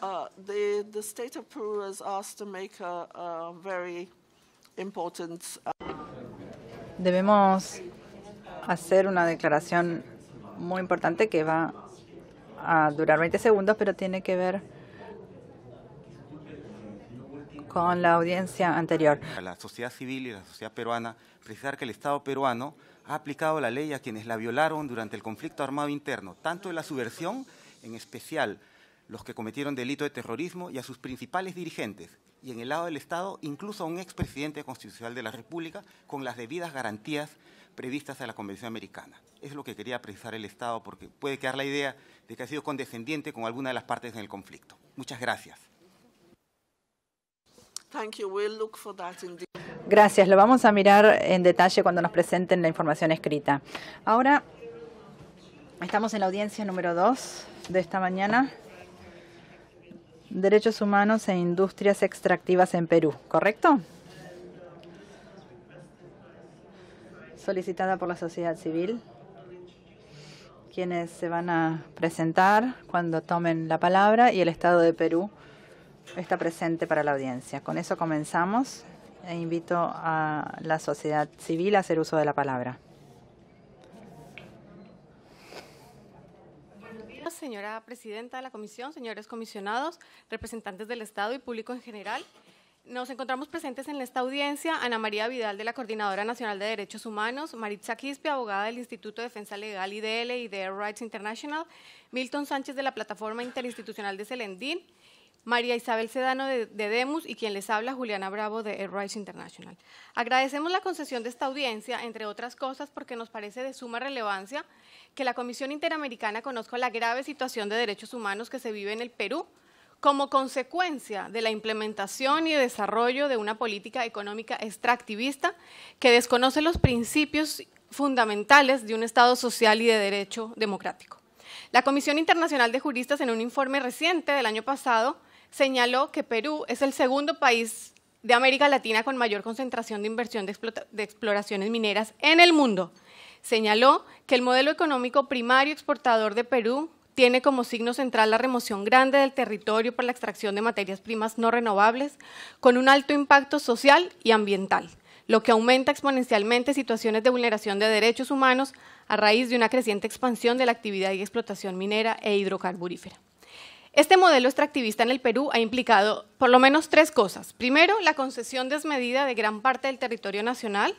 Uh, the, the state of Peru uh, Debemos hacer una declaración muy importante que va a durar 20 segundos, pero tiene que ver con la audiencia anterior. A la sociedad civil y la sociedad peruana, precisar que el Estado peruano ha aplicado la ley a quienes la violaron durante el conflicto armado interno, tanto en la subversión, en especial los que cometieron delito de terrorismo y a sus principales dirigentes, y en el lado del Estado incluso a un expresidente constitucional de la República con las debidas garantías previstas a la Convención Americana. Es lo que quería precisar el Estado porque puede quedar la idea de que ha sido condescendiente con alguna de las partes en el conflicto. Muchas gracias. Gracias, lo vamos a mirar en detalle cuando nos presenten la información escrita. Ahora estamos en la audiencia número 2 de esta mañana. Derechos Humanos e Industrias Extractivas en Perú, ¿correcto? Solicitada por la sociedad civil. Quienes se van a presentar cuando tomen la palabra y el Estado de Perú está presente para la audiencia. Con eso comenzamos e invito a la sociedad civil a hacer uso de la palabra. señora presidenta de la comisión, señores comisionados, representantes del Estado y público en general. Nos encontramos presentes en esta audiencia Ana María Vidal de la Coordinadora Nacional de Derechos Humanos, Maritza Quispe, abogada del Instituto de Defensa Legal IDL y de Rights International, Milton Sánchez de la Plataforma Interinstitucional de Selendín, María Isabel Sedano de, Demus y quien les habla, Juliana Bravo de Air Rights International. Agradecemos la concesión de esta audiencia, entre otras cosas, porque nos parece de suma relevancia que la Comisión Interamericana conozca la grave situación de derechos humanos que se vive en el Perú como consecuencia de la implementación y desarrollo de una política económica extractivista que desconoce los principios fundamentales de un Estado social y de derecho democrático. La Comisión Internacional de Juristas, en un informe reciente del año pasado, señaló que Perú es el segundo país de América Latina con mayor concentración de inversión de, exploraciones mineras en el mundo. Señaló que el modelo económico primario exportador de Perú tiene como signo central la remoción grande del territorio para la extracción de materias primas no renovables, con un alto impacto social y ambiental, lo que aumenta exponencialmente situaciones de vulneración de derechos humanos a raíz de una creciente expansión de la actividad y explotación minera e hidrocarburífera. Este modelo extractivista en el Perú ha implicado por lo menos tres cosas. Primero, la concesión desmedida de gran parte del territorio nacional.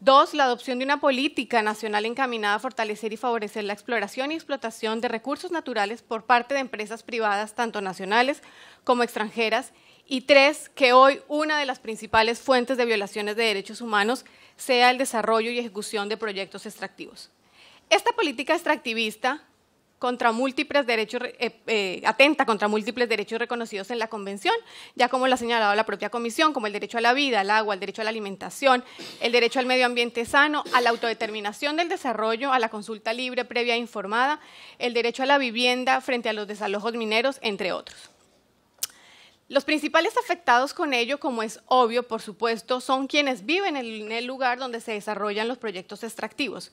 Dos, la adopción de una política nacional encaminada a fortalecer y favorecer la exploración y explotación de recursos naturales por parte de empresas privadas, tanto nacionales como extranjeras. Y tres, que hoy una de las principales fuentes de violaciones de derechos humanos sea el desarrollo y ejecución de proyectos extractivos. Esta política extractivista contra múltiples derechos, eh, eh, atenta contra múltiples derechos reconocidos en la Convención, ya como lo ha señalado la propia Comisión, como el derecho a la vida, al agua, el derecho a la alimentación, el derecho al medio ambiente sano, a la autodeterminación del desarrollo, a la consulta libre, previa e informada, el derecho a la vivienda frente a los desalojos mineros, entre otros. Los principales afectados con ello, como es obvio, por supuesto, son quienes viven en el lugar donde se desarrollan los proyectos extractivos.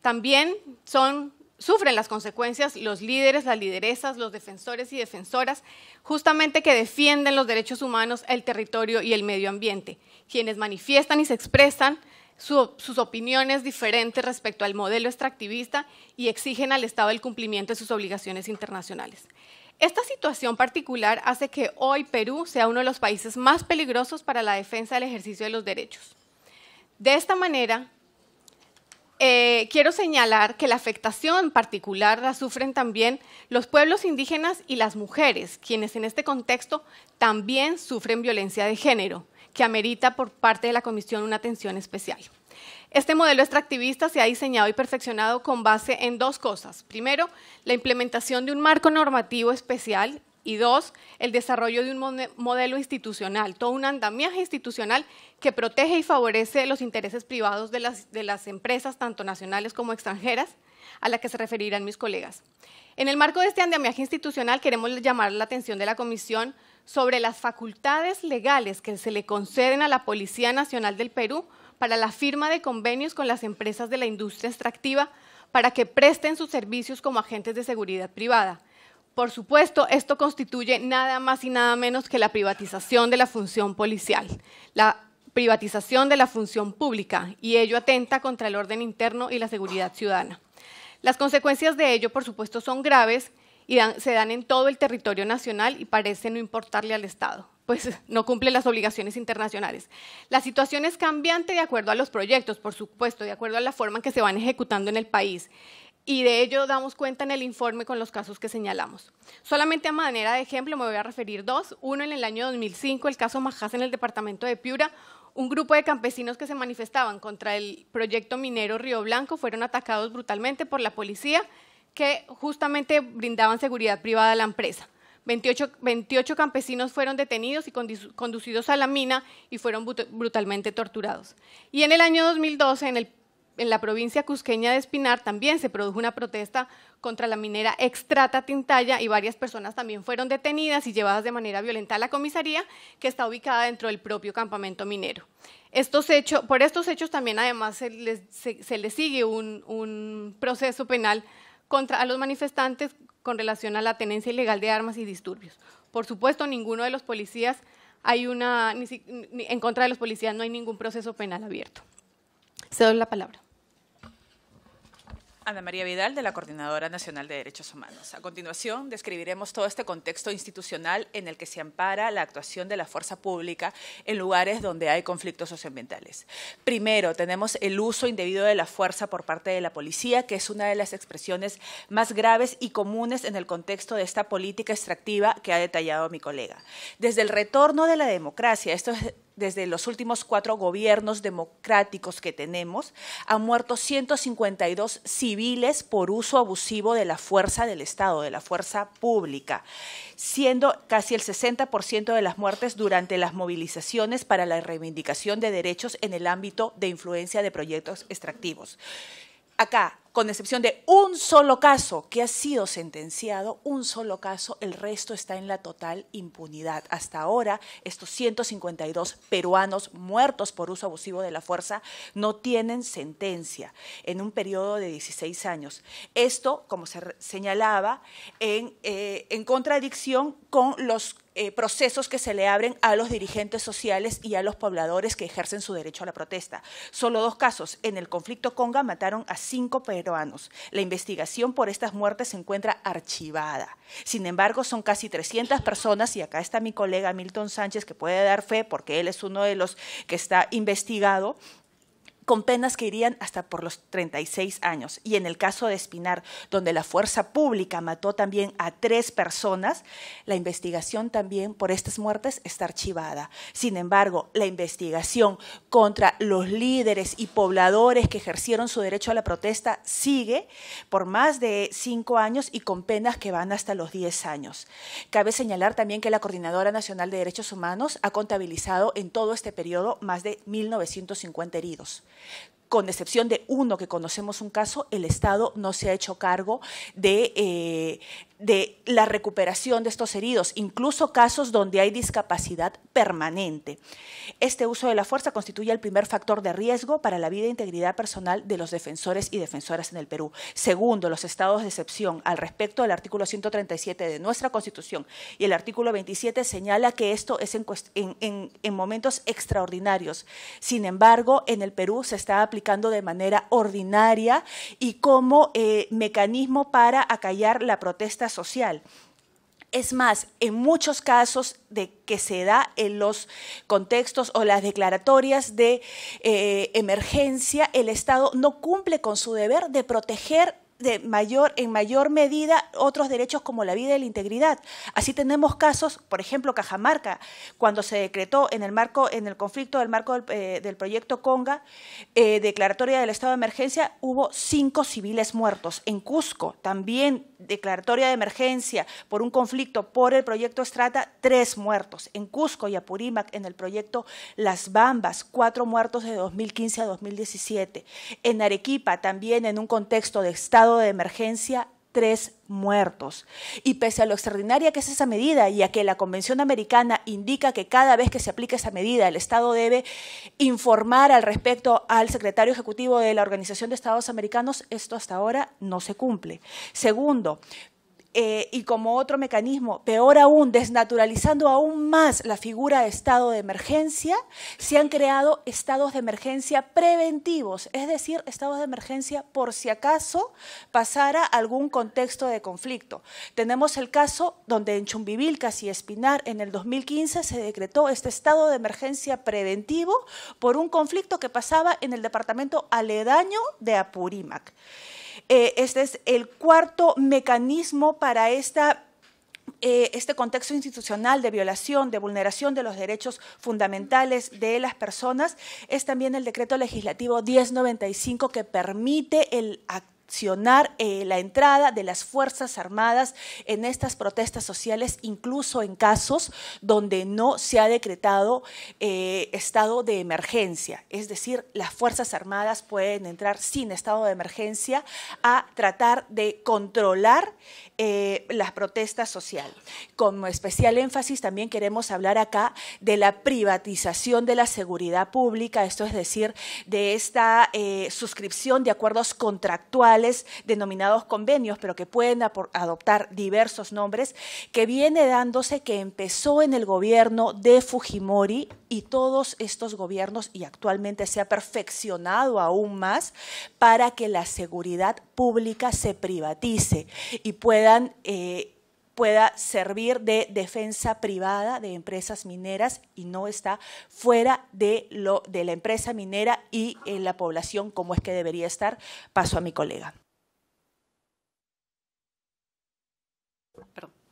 También son sufren las consecuencias los líderes, las lideresas, los defensores y defensoras, justamente que defienden los derechos humanos, el territorio y el medio ambiente, quienes manifiestan y se expresan sus opiniones diferentes respecto al modelo extractivista y exigen al Estado el cumplimiento de sus obligaciones internacionales. Esta situación particular hace que hoy Perú sea uno de los países más peligrosos para la defensa del ejercicio de los derechos. De esta manera, eh, quiero señalar que la afectación particular la sufren también los pueblos indígenas y las mujeres, quienes en este contexto también sufren violencia de género, que amerita por parte de la Comisión una atención especial. Este modelo extractivista se ha diseñado y perfeccionado con base en dos cosas. Primero, la implementación de un marco normativo especial y dos, el desarrollo de un modelo institucional, todo un andamiaje institucional que protege y favorece los intereses privados de las, de las empresas, tanto nacionales como extranjeras, a la que se referirán mis colegas. En el marco de este andamiaje institucional queremos llamar la atención de la Comisión sobre las facultades legales que se le conceden a la Policía Nacional del Perú para la firma de convenios con las empresas de la industria extractiva para que presten sus servicios como agentes de seguridad privada por supuesto, esto constituye nada más y nada menos que la privatización de la función policial, la privatización de la función pública, y ello atenta contra el orden interno y la seguridad ciudadana. Las consecuencias de ello, por supuesto, son graves y se dan en todo el territorio nacional y parece no importarle al Estado, pues no cumple las obligaciones internacionales. La situación es cambiante de acuerdo a los proyectos, por supuesto, de acuerdo a la forma en que se van ejecutando en el país y de ello damos cuenta en el informe con los casos que señalamos. Solamente a manera de ejemplo me voy a referir dos. Uno en el año 2005, el caso Majas en el departamento de Piura. Un grupo de campesinos que se manifestaban contra el proyecto minero Río Blanco fueron atacados brutalmente por la policía que justamente brindaban seguridad privada a la empresa. 28, 28 campesinos fueron detenidos y conducidos a la mina y fueron brutalmente torturados. Y en el año 2012, en el en la provincia cusqueña de Espinar también se produjo una protesta contra la minera Extrata Tintaya y varias personas también fueron detenidas y llevadas de manera violenta a la comisaría que está ubicada dentro del propio campamento minero. por estos hechos también además se le sigue un, proceso penal contra a los manifestantes con relación a la tenencia ilegal de armas y disturbios. Por supuesto, ninguno de los policías hay una, en contra de los policías no hay ningún proceso penal abierto. Cedo la palabra. Ana María Vidal, de la Coordinadora Nacional de Derechos Humanos. A continuación, describiremos todo este contexto institucional en el que se ampara la actuación de la fuerza pública en lugares donde hay conflictos socioambientales. Primero, tenemos el uso indebido de la fuerza por parte de la policía, que es una de las expresiones más graves y comunes en el contexto de esta política extractiva que ha detallado mi colega. Desde el retorno de la democracia, esto es desde los últimos cuatro gobiernos democráticos que tenemos, han muerto 152 civiles por uso abusivo de la fuerza del Estado, de la fuerza pública, siendo casi el 60% de las muertes durante las movilizaciones para la reivindicación de derechos en el ámbito de influencia de proyectos extractivos. Acá, con excepción de un solo caso que ha sido sentenciado, un solo caso, el resto está en la total impunidad. Hasta ahora, estos 152 peruanos muertos por uso abusivo de la fuerza no tienen sentencia en un periodo de 16 años. Esto, como se señalaba, en, eh, en contradicción con los eh, procesos que se le abren a los dirigentes sociales y a los pobladores que ejercen su derecho a la protesta. Solo dos casos. En el conflicto Conga mataron a cinco peruanos. La investigación por estas muertes se encuentra archivada. Sin embargo, son casi 300 personas, y acá está mi colega Milton Sánchez, que puede dar fe, porque él es uno de los que está investigado, con penas que irían hasta por los 36 años. Y en el caso de Espinar, donde la fuerza pública mató también a tres personas, la investigación también por estas muertes está archivada. Sin embargo, la investigación contra los líderes y pobladores que ejercieron su derecho a la protesta sigue por más de cinco años y con penas que van hasta los 10 años. Cabe señalar también que la Coordinadora Nacional de Derechos Humanos ha contabilizado en todo este periodo más de 1.950 heridos con excepción de uno que conocemos un caso, el Estado no se ha hecho cargo de eh, de la recuperación de estos heridos, incluso casos donde hay discapacidad permanente. Este uso de la fuerza constituye el primer factor de riesgo para la vida e integridad personal de los defensores y defensoras en el Perú. Segundo, los estados de excepción al respecto del artículo 137 de nuestra Constitución y el artículo 27 señala que esto es en, momentos extraordinarios. Sin embargo, en el Perú se está aplicando de manera ordinaria y como eh, mecanismo para acallar la protesta social. Es más, en muchos casos de que se da en los contextos o las declaratorias de eh, emergencia, el Estado no cumple con su deber de proteger mayor, en mayor medida otros derechos como la vida y la integridad. Así tenemos casos, por ejemplo, Cajamarca, cuando se decretó en el, marco, en el conflicto del marco del, eh, proyecto Conga, eh, declaratoria del estado de emergencia, hubo cinco civiles muertos. En Cusco, también declaratoria de emergencia por un conflicto por el proyecto Estrata, tres muertos. En Cusco y Apurímac, en el proyecto Las Bambas, cuatro muertos de 2015 a 2017. En Arequipa, también en un contexto de estado de emergencia tres muertos. Y pese a lo extraordinaria que es esa medida y a que la Convención Americana indica que cada vez que se aplica esa medida, el Estado debe informar al respecto al secretario ejecutivo de la Organización de Estados Americanos, esto hasta ahora no se cumple. Segundo, eh, y como otro mecanismo, peor aún, desnaturalizando aún más la figura de estado de emergencia, se han creado estados de emergencia preventivos, es decir, estados de emergencia por si acaso pasara algún contexto de conflicto. Tenemos el caso donde en Chumbivilcas y Espinar en el 2015 se decretó este estado de emergencia preventivo por un conflicto que pasaba en el departamento aledaño de Apurímac. Eh, este es el cuarto mecanismo para eh, este contexto institucional de violación, de vulneración de los derechos fundamentales de las personas, es también el decreto legislativo 1095 que permite el eh, la entrada de las Fuerzas Armadas en estas protestas sociales, incluso en casos donde no se ha decretado eh, estado de emergencia. Es decir, las Fuerzas Armadas pueden entrar sin estado de emergencia a tratar de controlar eh, las protestas sociales. social. Con especial énfasis también queremos hablar acá de la privatización de la seguridad pública, esto es decir, de esta suscripción de acuerdos contractuales denominados convenios, pero que pueden adoptar diversos nombres, que viene dándose, que empezó en el gobierno de Fujimori y todos estos gobiernos y actualmente se ha perfeccionado aún más para que la seguridad pública se privatice y puedan... Eh, pueda servir de defensa privada de empresas mineras y no está fuera de, lo, de la empresa minera y en eh, la población como es que debería estar. Paso a mi colega.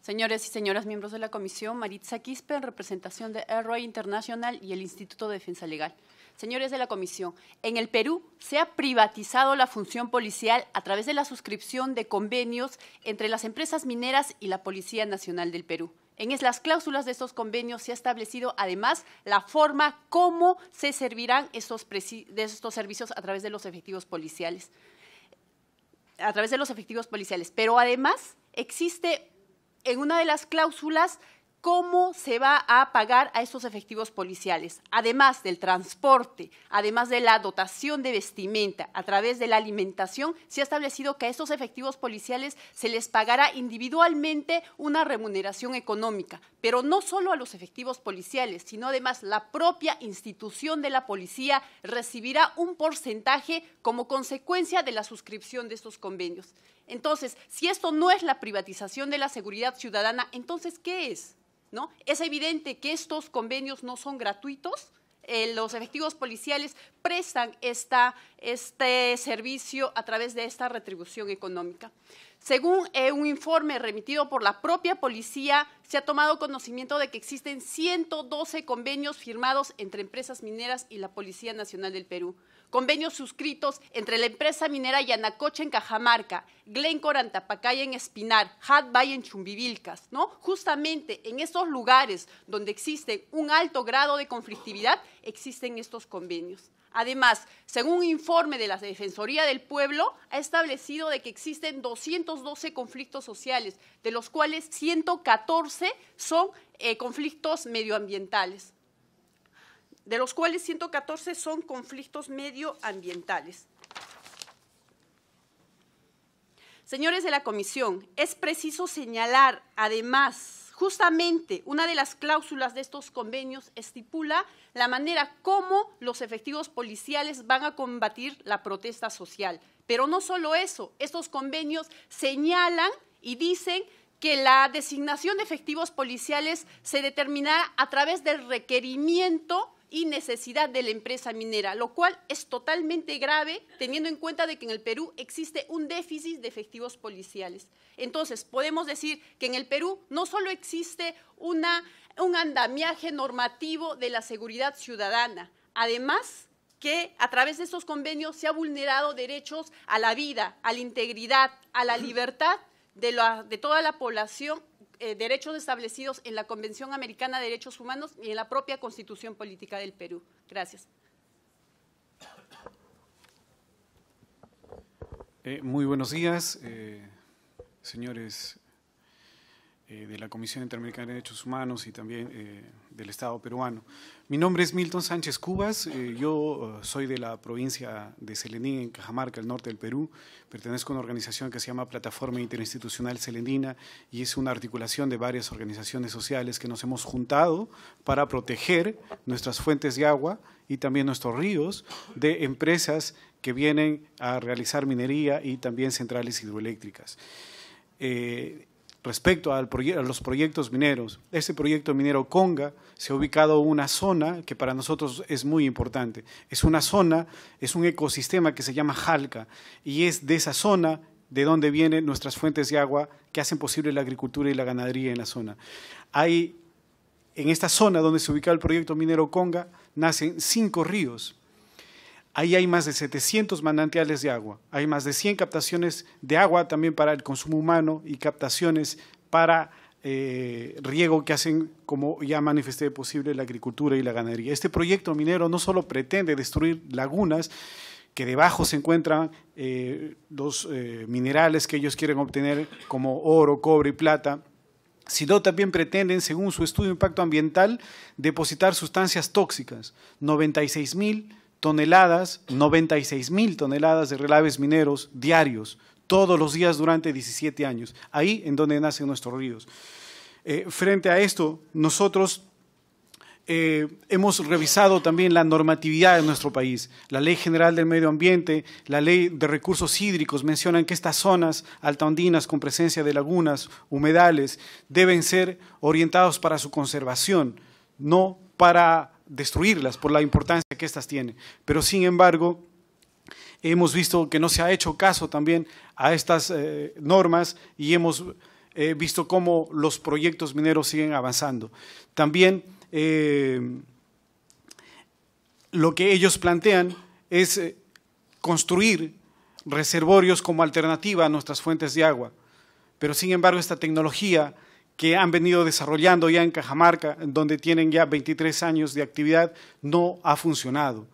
Señores y señoras miembros de la Comisión, Maritza Quispe, en representación de Airway International y el Instituto de Defensa Legal. Señores de la Comisión, en el Perú se ha privatizado la función policial a través de la suscripción de convenios entre las empresas mineras y la Policía Nacional del Perú. En las cláusulas de estos convenios se ha establecido además la forma cómo se servirán estos, estos servicios a través de los efectivos policiales. A través de los efectivos policiales. Pero además existe en una de las cláusulas cómo se va a pagar a estos efectivos policiales, además del transporte, además de la dotación de vestimenta, a través de la alimentación, se ha establecido que a estos efectivos policiales se les pagará individualmente una remuneración económica, pero no solo a los efectivos policiales, sino además la propia institución de la policía recibirá un porcentaje como consecuencia de la suscripción de estos convenios. Entonces, si esto no es la privatización de la seguridad ciudadana, entonces, ¿qué es? ¿No? Es evidente que estos convenios no son gratuitos, eh, los efectivos policiales prestan este servicio a través de esta retribución económica. Según eh, un informe remitido por la propia policía, se ha tomado conocimiento de que existen 112 convenios firmados entre empresas mineras y la Policía Nacional del Perú convenios suscritos entre la empresa minera Yanacocha en Cajamarca, Glencore Antapacaya en Espinar, Bay en Chumbivilcas, ¿no? Justamente en esos lugares donde existe un alto grado de conflictividad, existen estos convenios. Además, según un informe de la Defensoría del Pueblo, ha establecido de que existen 212 conflictos sociales, de los cuales 114 son eh, conflictos medioambientales de los cuales 114 son conflictos medioambientales. Señores de la Comisión, es preciso señalar, además, justamente una de las cláusulas de estos convenios estipula la manera como los efectivos policiales van a combatir la protesta social. Pero no solo eso, estos convenios señalan y dicen que la designación de efectivos policiales se determinará a través del requerimiento y necesidad de la empresa minera, lo cual es totalmente grave teniendo en cuenta de que en el Perú existe un déficit de efectivos policiales. Entonces, podemos decir que en el Perú no solo existe una, un andamiaje normativo de la seguridad ciudadana, además que a través de estos convenios se ha vulnerado derechos a la vida, a la integridad, a la libertad de, la, de toda la población eh, derechos establecidos en la Convención Americana de Derechos Humanos y en la propia Constitución Política del Perú. Gracias. Eh, muy buenos días, eh, señores eh, de la Comisión Interamericana de Derechos Humanos y también eh, del Estado peruano. Mi nombre es Milton Sánchez Cubas, eh, yo soy de la provincia de Selenín, en Cajamarca, el norte del Perú. Pertenezco a una organización que se llama Plataforma Interinstitucional Selenina y es una articulación de varias organizaciones sociales que nos hemos juntado para proteger nuestras fuentes de agua y también nuestros ríos de empresas que vienen a realizar minería y también centrales hidroeléctricas respecto a los proyectos mineros. Este proyecto minero Conga se ha ubicado en una zona que para nosotros es muy importante. Es una zona, es un ecosistema que se llama Jalca y es de esa zona de donde vienen nuestras fuentes de agua que hacen posible la agricultura y la ganadería en la zona. Hay en esta zona donde se ubica el proyecto minero Conga nacen cinco ríos Ahí hay más de 700 manantiales de agua, hay más de 100 captaciones de agua también para el consumo humano y captaciones para eh, riego que hacen, como ya manifesté posible, la agricultura y la ganadería. Este proyecto minero no solo pretende destruir lagunas, que debajo se encuentran eh, los eh, minerales que ellos quieren obtener, como oro, cobre y plata, sino también pretenden, según su estudio de impacto ambiental, depositar sustancias tóxicas, 96 mil toneladas, 96 mil toneladas de relaves mineros diarios, todos los días durante 17 años, ahí en donde nacen nuestros ríos. Eh, frente a esto, nosotros eh, hemos revisado también la normatividad de nuestro país. La Ley General del Medio Ambiente, la Ley de Recursos Hídricos mencionan que estas zonas altaondinas con presencia de lagunas, humedales, deben ser orientados para su conservación, no para destruirlas por la importancia que éstas tienen. Pero sin embargo, hemos visto que no se ha hecho caso también a estas eh, normas y hemos eh, visto cómo los proyectos mineros siguen avanzando. También eh, lo que ellos plantean es construir reservorios como alternativa a nuestras fuentes de agua. Pero sin embargo, esta tecnología que han venido desarrollando ya en Cajamarca, donde tienen ya 23 años de actividad, no ha funcionado.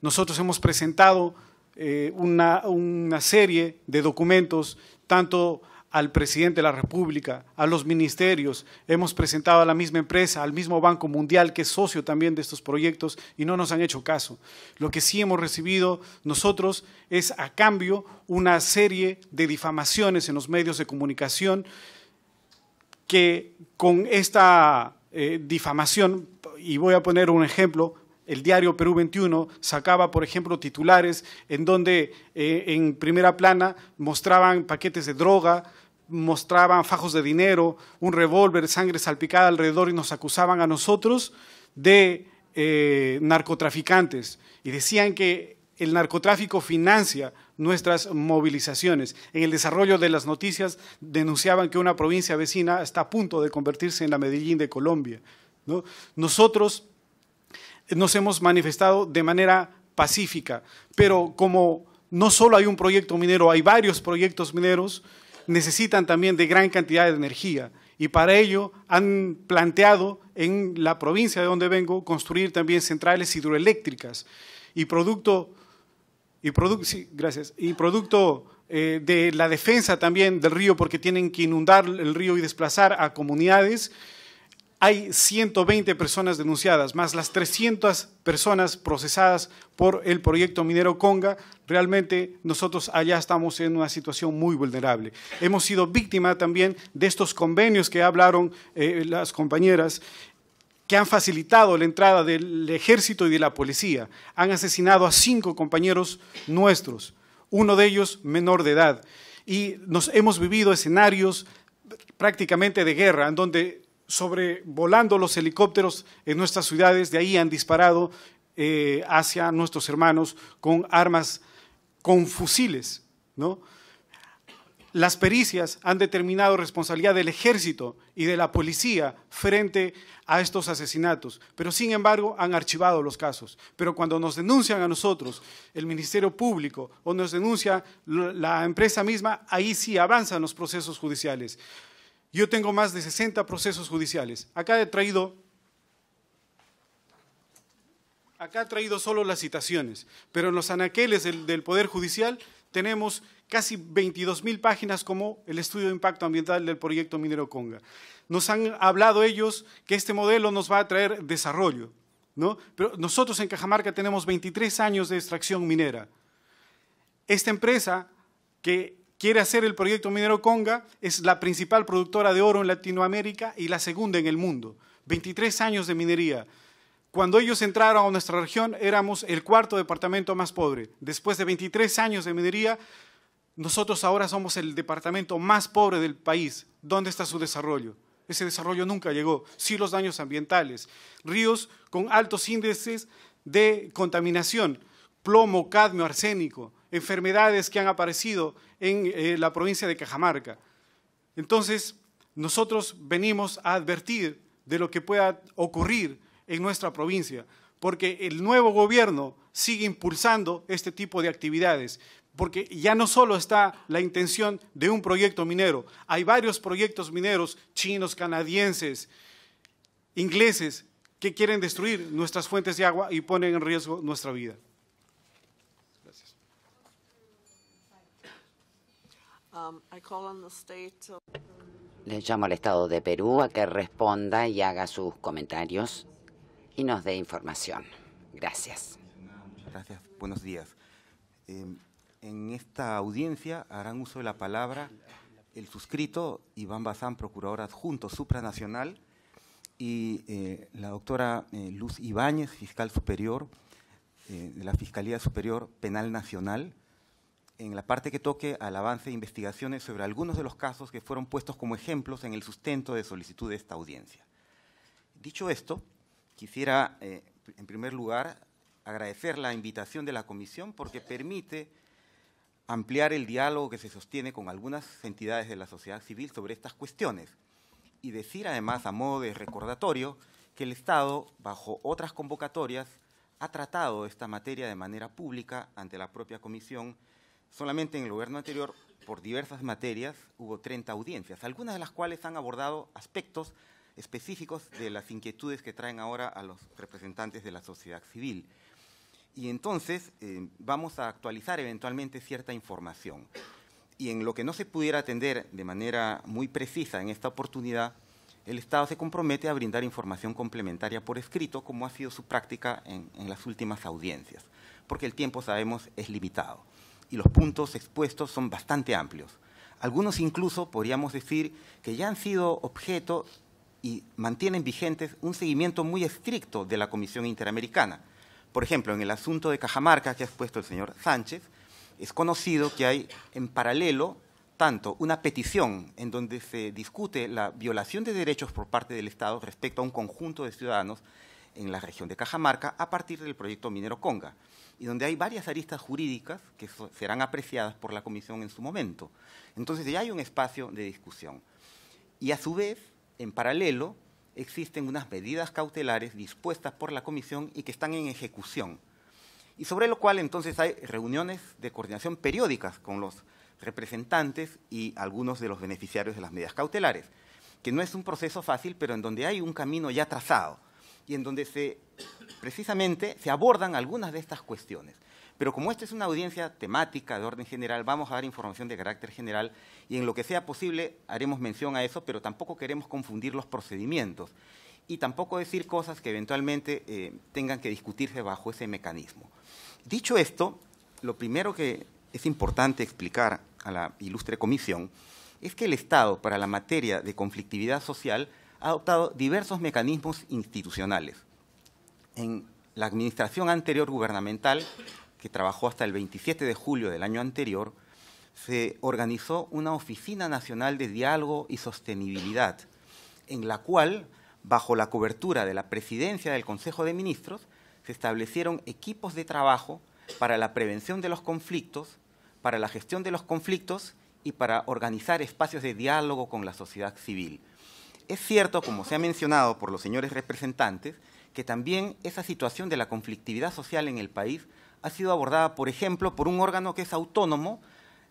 Nosotros hemos presentado eh, una serie de documentos, tanto al presidente de la República, a los ministerios, hemos presentado a la misma empresa, al mismo Banco Mundial, que es socio también de estos proyectos, y no nos han hecho caso. Lo que sí hemos recibido nosotros es a cambio una serie de difamaciones en los medios de comunicación que con esta eh, difamación, y voy a poner un ejemplo, el diario Perú 21 sacaba, por ejemplo, titulares en donde eh, en primera plana mostraban paquetes de droga, mostraban fajos de dinero, un revólver, sangre salpicada alrededor y nos acusaban a nosotros de eh, narcotraficantes y decían que el narcotráfico financia nuestras movilizaciones. En el desarrollo de las noticias denunciaban que una provincia vecina está a punto de convertirse en la Medellín de Colombia. Nosotros nos hemos manifestado de manera pacífica, pero como no solo hay un proyecto minero, hay varios proyectos mineros, necesitan también de gran cantidad de energía y para ello han planteado en la provincia de donde vengo construir también centrales hidroeléctricas y producto y producto eh, de la defensa también del río, porque tienen que inundar el río y desplazar a comunidades, hay 120 personas denunciadas, más las 300 personas procesadas por el proyecto minero Conga. Realmente nosotros allá estamos en una situación muy vulnerable. Hemos sido víctima también de estos convenios que hablaron eh, las compañeras que han facilitado la entrada del ejército y de la policía. Han asesinado a cinco compañeros nuestros, uno de ellos menor de edad. Y nos hemos vivido escenarios prácticamente de guerra, en donde sobrevolando los helicópteros en nuestras ciudades, de ahí han disparado eh, hacia nuestros hermanos con armas, con fusiles, ¿no? Las pericias han determinado responsabilidad del ejército y de la policía frente a estos asesinatos, pero sin embargo han archivado los casos. Pero cuando nos denuncian a nosotros, el Ministerio Público, o nos denuncia la empresa misma, ahí sí avanzan los procesos judiciales. Yo tengo más de 60 procesos judiciales. Acá he traído ha traído solo las citaciones, pero en los anaqueles del, Poder Judicial tenemos casi 22.000 páginas como el estudio de impacto ambiental del proyecto minero Conga. Nos han hablado ellos que este modelo nos va a traer desarrollo, Pero nosotros en Cajamarca tenemos 23 años de extracción minera. Esta empresa que quiere hacer el proyecto minero Conga es la principal productora de oro en Latinoamérica y la segunda en el mundo. 23 años de minería. Cuando ellos entraron a nuestra región, éramos el cuarto departamento más pobre. Después de 23 años de minería, nosotros ahora somos el departamento más pobre del país. ¿Dónde está su desarrollo? Ese desarrollo nunca llegó. Sí los daños ambientales. Ríos con altos índices de contaminación, plomo, cadmio, arsénico, enfermedades que han aparecido en eh, la provincia de Cajamarca. Entonces, nosotros venimos a advertir de lo que pueda ocurrir en nuestra provincia, porque el nuevo gobierno sigue impulsando este tipo de actividades, porque ya no solo está la intención de un proyecto minero, hay varios proyectos mineros chinos, canadienses, ingleses, que quieren destruir nuestras fuentes de agua y ponen en riesgo nuestra vida. Gracias. Um, Le llamo al Estado de Perú a que responda y haga sus comentarios y nos dé información. Gracias. gracias. Buenos días. Em, en esta audiencia harán uso de la palabra el suscrito Iván Bazán, procurador adjunto supranacional, y eh, la doctora eh, Luz Ibáñez, fiscal superior eh, de la Fiscalía Superior Penal Nacional, en la parte que toque al avance de investigaciones sobre algunos de los casos que fueron puestos como ejemplos en el sustento de solicitud de esta audiencia. Dicho esto, Quisiera, eh, en primer lugar, agradecer la invitación de la Comisión porque permite ampliar el diálogo que se sostiene con algunas entidades de la sociedad civil sobre estas cuestiones y decir además a modo de recordatorio que el Estado, bajo otras convocatorias, ha tratado esta materia de manera pública ante la propia Comisión. Solamente en el gobierno anterior, por diversas materias, hubo 30 audiencias, algunas de las cuales han abordado aspectos específicos de las inquietudes que traen ahora a los representantes de la sociedad civil. Y entonces eh, vamos a actualizar eventualmente cierta información. Y en lo que no se pudiera atender de manera muy precisa en esta oportunidad, el Estado se compromete a brindar información complementaria por escrito, como ha sido su práctica en, en, las últimas audiencias, porque el tiempo, sabemos, es limitado y los puntos expuestos son bastante amplios. Algunos incluso podríamos decir que ya han sido objeto y mantienen vigentes un seguimiento muy estricto de la Comisión Interamericana. Por ejemplo, en el asunto de Cajamarca que ha expuesto el señor Sánchez, es conocido que hay en paralelo tanto una petición en donde se discute la violación de derechos por parte del Estado respecto a un conjunto de ciudadanos en la región de Cajamarca a partir del proyecto Minero Conga, y donde hay varias aristas jurídicas que serán apreciadas por la Comisión en su momento. Entonces ya hay un espacio de discusión. Y a su vez, en paralelo, existen unas medidas cautelares dispuestas por la Comisión y que están en ejecución, y sobre lo cual entonces hay reuniones de coordinación periódicas con los representantes y algunos de los beneficiarios de las medidas cautelares, que no es un proceso fácil, pero en donde hay un camino ya trazado y en donde se, precisamente se abordan algunas de estas cuestiones. Pero como esta es una audiencia temática de orden general, vamos a dar información de carácter general y en lo que sea posible haremos mención a eso, pero tampoco queremos confundir los procedimientos y tampoco decir cosas que eventualmente eh, tengan que discutirse bajo ese mecanismo. Dicho esto, lo primero que es importante explicar a la ilustre comisión es que el Estado para la materia de conflictividad social ha adoptado diversos mecanismos institucionales. En la administración anterior gubernamental que trabajó hasta el 27 de julio del año anterior, se organizó una Oficina Nacional de Diálogo y Sostenibilidad, en la cual, bajo la cobertura de la presidencia del Consejo de Ministros, se establecieron equipos de trabajo para la prevención de los conflictos, para la gestión de los conflictos y para organizar espacios de diálogo con la sociedad civil. Es cierto, como se ha mencionado por los señores representantes, que también esa situación de la conflictividad social en el país ha sido abordada, por ejemplo, por un órgano que es autónomo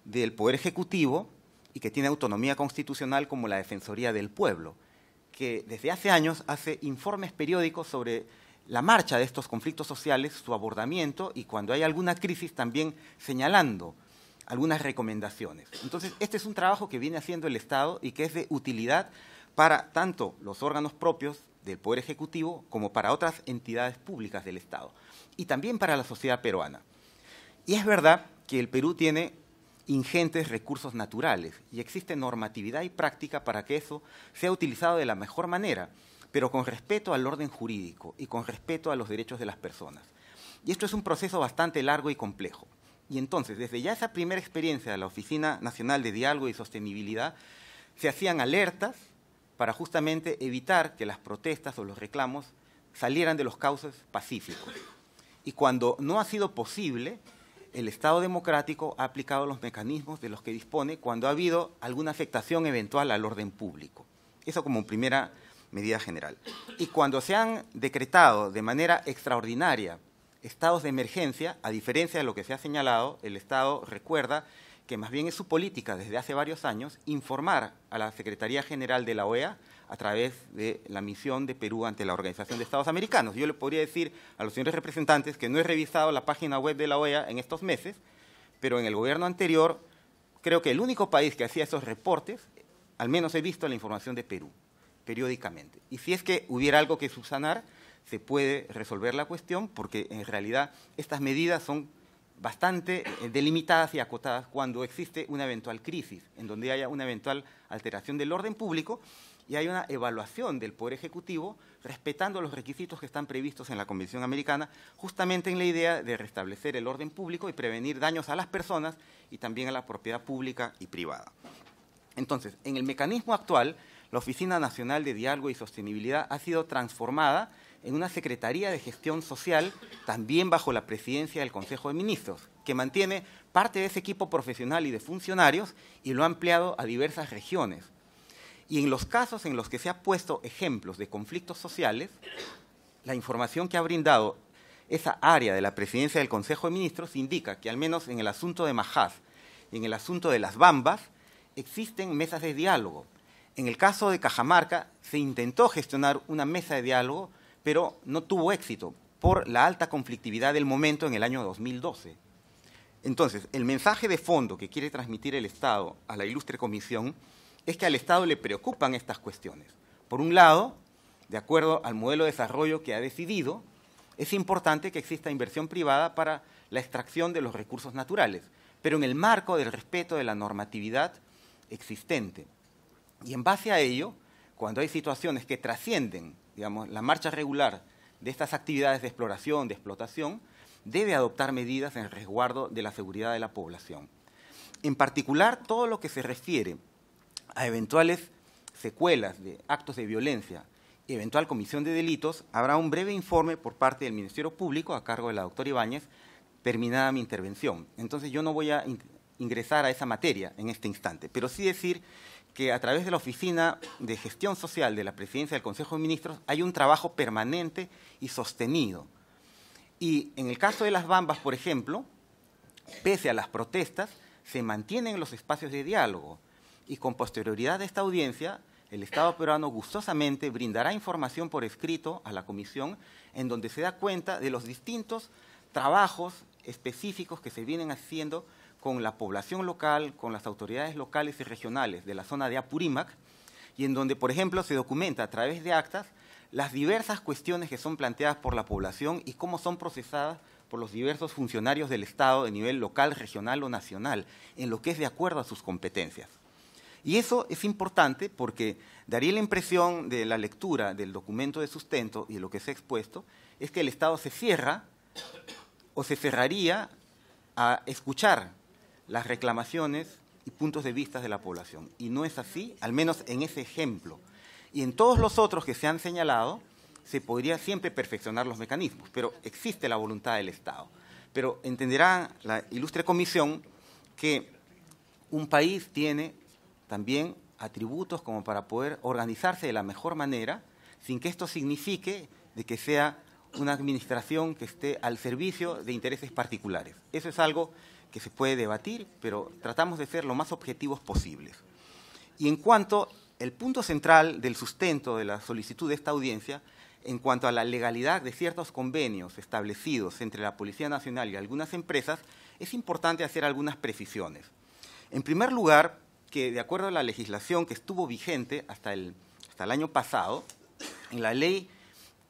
del Poder Ejecutivo y que tiene autonomía constitucional como la Defensoría del Pueblo, que desde hace años hace informes periódicos sobre la marcha de estos conflictos sociales, su abordamiento y cuando hay alguna crisis también señalando algunas recomendaciones. Entonces, este es un trabajo que viene haciendo el Estado y que es de utilidad para tanto los órganos propios del Poder Ejecutivo como para otras entidades públicas del Estado y también para la sociedad peruana. Y es verdad que el Perú tiene ingentes recursos naturales y existe normatividad y práctica para que eso sea utilizado de la mejor manera, pero con respeto al orden jurídico y con respeto a los derechos de las personas. Y esto es un proceso bastante largo y complejo. Y entonces, desde ya esa primera experiencia de la Oficina Nacional de Diálogo y Sostenibilidad, se hacían alertas para justamente evitar que las protestas o los reclamos salieran de los cauces pacíficos y cuando no ha sido posible, el Estado democrático ha aplicado los mecanismos de los que dispone cuando ha habido alguna afectación eventual al orden público. Eso como primera medida general. Y cuando se han decretado de manera extraordinaria estados de emergencia, a diferencia de lo que se ha señalado, el Estado recuerda que más bien es su política desde hace varios años informar a la Secretaría General de la OEA a través de la misión de Perú ante la Organización de Estados Americanos. Yo le podría decir a los señores representantes que no he revisado la página web de la OEA en estos meses, pero en el gobierno anterior creo que el único país que hacía esos reportes, al menos he visto la información de Perú, periódicamente. Y si es que hubiera algo que subsanar, se puede resolver la cuestión porque en realidad estas medidas son bastante eh, delimitadas y acotadas cuando existe una eventual crisis, en donde haya una eventual alteración del orden público y hay una evaluación del Poder Ejecutivo respetando los requisitos que están previstos en la Convención Americana, justamente en la idea de restablecer el orden público y prevenir daños a las personas y también a la propiedad pública y privada. Entonces, en el mecanismo actual, la Oficina Nacional de Diálogo y Sostenibilidad ha sido transformada en una Secretaría de Gestión Social, también bajo la presidencia del Consejo de Ministros, que mantiene parte de ese equipo profesional y de funcionarios y lo ha ampliado a diversas regiones y en los casos en los que se ha puesto ejemplos de conflictos sociales, la información que ha brindado esa área de la presidencia del Consejo de Ministros indica que al menos en el asunto de Majás y en el asunto de las Bambas existen mesas de diálogo. En el caso de Cajamarca se intentó gestionar una mesa de diálogo, pero no tuvo éxito por la alta conflictividad del momento en el año 2012. Entonces, el mensaje de fondo que quiere transmitir el Estado a la ilustre comisión es que al Estado le preocupan estas cuestiones. Por un lado, de acuerdo al modelo de desarrollo que ha decidido, es importante que exista inversión privada para la extracción de los recursos naturales, pero en el marco del respeto de la normatividad existente. Y en base a ello, cuando hay situaciones que trascienden digamos, la marcha regular de estas actividades de exploración, de explotación, debe adoptar medidas en resguardo de la seguridad de la población. En particular, todo lo que se refiere a eventuales secuelas de actos de violencia y eventual comisión de delitos, habrá un breve informe por parte del Ministerio Público a cargo de la doctora Ibáñez, terminada mi intervención. Entonces yo no voy a ingresar a esa materia en este instante, pero sí decir que a través de la Oficina de Gestión Social de la Presidencia del Consejo de Ministros hay un trabajo permanente y sostenido. Y en el caso de las bambas, por ejemplo, pese a las protestas, se mantienen los espacios de diálogo y con posterioridad de esta audiencia, el Estado peruano gustosamente brindará información por escrito a la Comisión en donde se da cuenta de los distintos trabajos específicos que se vienen haciendo con la población local, con las autoridades locales y regionales de la zona de Apurímac, y en donde, por ejemplo, se documenta a través de actas las diversas cuestiones que son planteadas por la población y cómo son procesadas por los diversos funcionarios del Estado de nivel local, regional o nacional, en lo que es de acuerdo a sus competencias. Y eso es importante porque daría la impresión de la lectura del documento de sustento y de lo que se ha expuesto, es que el Estado se cierra o se cerraría a escuchar las reclamaciones y puntos de vista de la población. Y no es así, al menos en ese ejemplo. Y en todos los otros que se han señalado, se podría siempre perfeccionar los mecanismos, pero existe la voluntad del Estado. Pero entenderá la ilustre comisión que un país tiene también atributos como para poder organizarse de la mejor manera, sin que esto signifique de que sea una administración que esté al servicio de intereses particulares. Eso es algo que se puede debatir, pero tratamos de ser lo más objetivos posibles. Y en cuanto el punto central del sustento de la solicitud de esta audiencia, en cuanto a la legalidad de ciertos convenios establecidos entre la Policía Nacional y algunas empresas, es importante hacer algunas precisiones. En primer lugar, que, de acuerdo a la legislación que estuvo vigente hasta el, año pasado, en la ley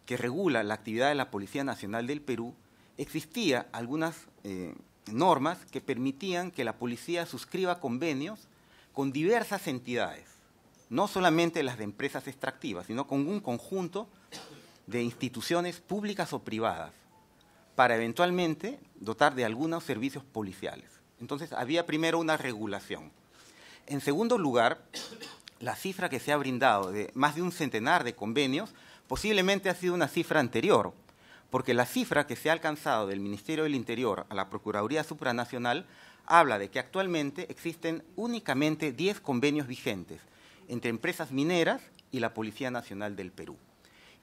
que regula la actividad de la Policía Nacional del Perú, existía algunas eh, normas que permitían que la policía suscriba convenios con diversas entidades, no solamente las de empresas extractivas, sino con un conjunto de instituciones públicas o privadas, para eventualmente dotar de algunos servicios policiales. Entonces había primero una regulación. En segundo lugar, la cifra que se ha brindado de más de un centenar de convenios posiblemente ha sido una cifra anterior, porque la cifra que se ha alcanzado del Ministerio del Interior a la Procuraduría Supranacional habla de que actualmente existen únicamente 10 convenios vigentes entre empresas mineras y la Policía Nacional del Perú.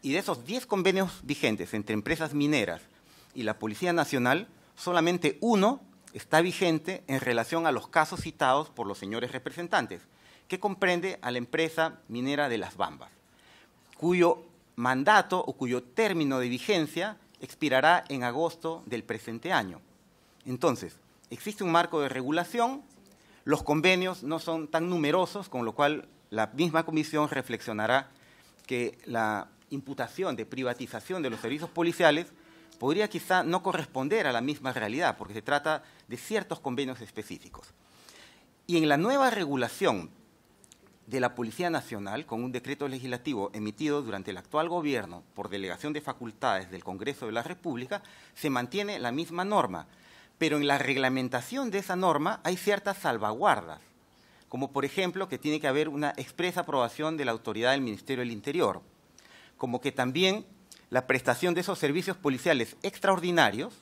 Y de esos 10 convenios vigentes entre empresas mineras y la Policía Nacional, solamente uno está vigente en relación a los casos citados por los señores representantes, que comprende a la empresa minera de Las Bambas, cuyo mandato o cuyo término de vigencia expirará en agosto del presente año. Entonces, existe un marco de regulación, los convenios no son tan numerosos, con lo cual la misma comisión reflexionará que la imputación de privatización de los servicios policiales podría quizá no corresponder a la misma realidad, porque se trata de ciertos convenios específicos. Y en la nueva regulación de la Policía Nacional, con un decreto legislativo emitido durante el actual gobierno por delegación de facultades del Congreso de la República, se mantiene la misma norma, pero en la reglamentación de esa norma hay ciertas salvaguardas, como por ejemplo que tiene que haber una expresa aprobación de la autoridad del Ministerio del Interior, como que también la prestación de esos servicios policiales extraordinarios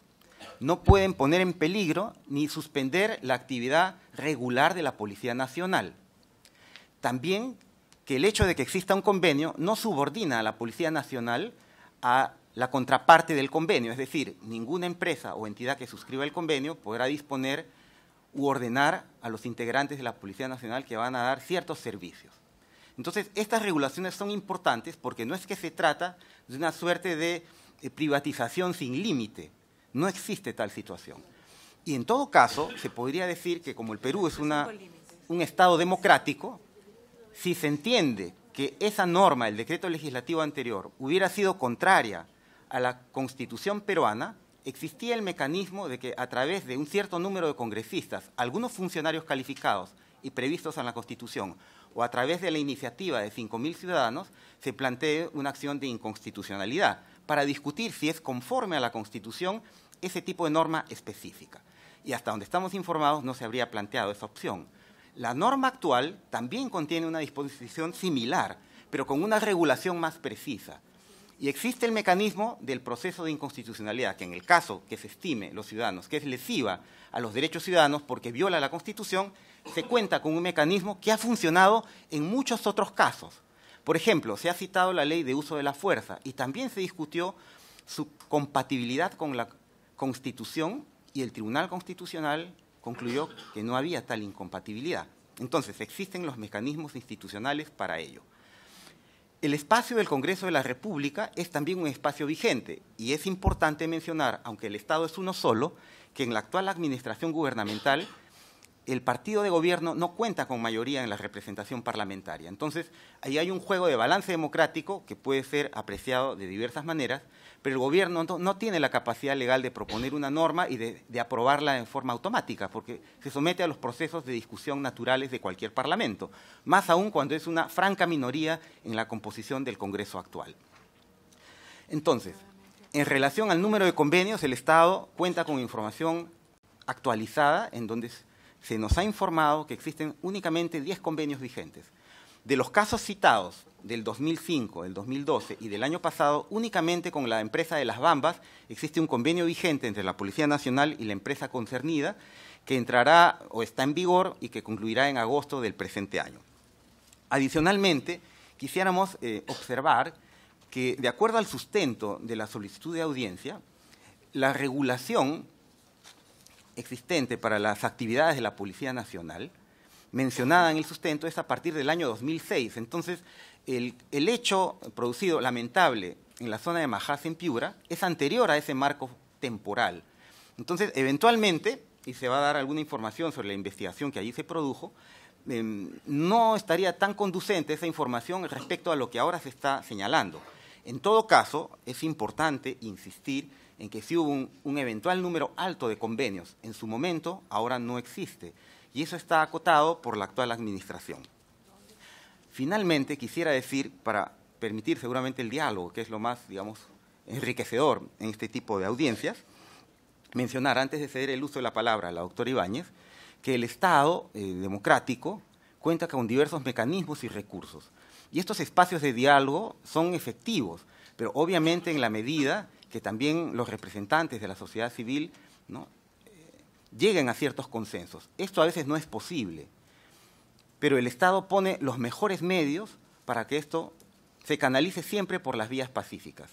no pueden poner en peligro ni suspender la actividad regular de la Policía Nacional. También que el hecho de que exista un convenio no subordina a la Policía Nacional a la contraparte del convenio, es decir, ninguna empresa o entidad que suscriba el convenio podrá disponer u ordenar a los integrantes de la Policía Nacional que van a dar ciertos servicios. Entonces, estas regulaciones son importantes porque no es que se trata de una suerte de eh, privatización sin límite. No existe tal situación. Y en todo caso, se podría decir que como el Perú es un Estado democrático, si se entiende que esa norma, el decreto legislativo anterior, hubiera sido contraria a la constitución peruana, existía el mecanismo de que a través de un cierto número de congresistas, algunos funcionarios calificados y previstos en la constitución, o a través de la iniciativa de 5.000 ciudadanos, se plantea una acción de inconstitucionalidad para discutir si es conforme a la Constitución ese tipo de norma específica. Y hasta donde estamos informados no se habría planteado esa opción. La norma actual también contiene una disposición similar, pero con una regulación más precisa. Y existe el mecanismo del proceso de inconstitucionalidad, que en el caso que se estime los ciudadanos que es lesiva a los derechos ciudadanos porque viola la Constitución, se cuenta con un mecanismo que ha funcionado en muchos otros casos. Por ejemplo, se ha citado la ley de uso de la fuerza y también se discutió su compatibilidad con la Constitución y el Tribunal Constitucional concluyó que no había tal incompatibilidad. Entonces, existen los mecanismos institucionales para ello. El espacio del Congreso de la República es también un espacio vigente y es importante mencionar, aunque el Estado es uno solo, que en la actual administración gubernamental el partido de gobierno no cuenta con mayoría en la representación parlamentaria. Entonces, ahí hay un juego de balance democrático que puede ser apreciado de diversas maneras, pero el gobierno no, tiene la capacidad legal de proponer una norma y de, de, aprobarla en forma automática, porque se somete a los procesos de discusión naturales de cualquier parlamento, más aún cuando es una franca minoría en la composición del Congreso actual. Entonces, en relación al número de convenios, el Estado cuenta con información actualizada en donde se nos ha informado que existen únicamente 10 convenios vigentes. De los casos citados del 2005, del 2012 y del año pasado, únicamente con la empresa de Las Bambas existe un convenio vigente entre la Policía Nacional y la empresa concernida que entrará o está en vigor y que concluirá en agosto del presente año. Adicionalmente, quisiéramos eh, observar que, de acuerdo al sustento de la solicitud de audiencia, la regulación existente para las actividades de la Policía Nacional, mencionada en el sustento, es a partir del año 2006. Entonces, el, hecho producido lamentable en la zona de Majás, en Piura, es anterior a ese marco temporal. Entonces, eventualmente, y se va a dar alguna información sobre la investigación que allí se produjo, em, no estaría tan conducente esa información respecto a lo que ahora se está señalando. En todo caso, es importante insistir en que si hubo un, eventual número alto de convenios en su momento, ahora no existe, y eso está acotado por la actual administración. Finalmente, quisiera decir, para permitir seguramente el diálogo, que es lo más, digamos, enriquecedor en este tipo de audiencias, mencionar, antes de ceder el uso de la palabra a la doctora Ibáñez, que el Estado eh, democrático cuenta con diversos mecanismos y recursos. Y estos espacios de diálogo son efectivos, pero obviamente en la medida que también los representantes de la sociedad civil eh, lleguen a ciertos consensos. Esto a veces no es posible, pero el Estado pone los mejores medios para que esto se canalice siempre por las vías pacíficas.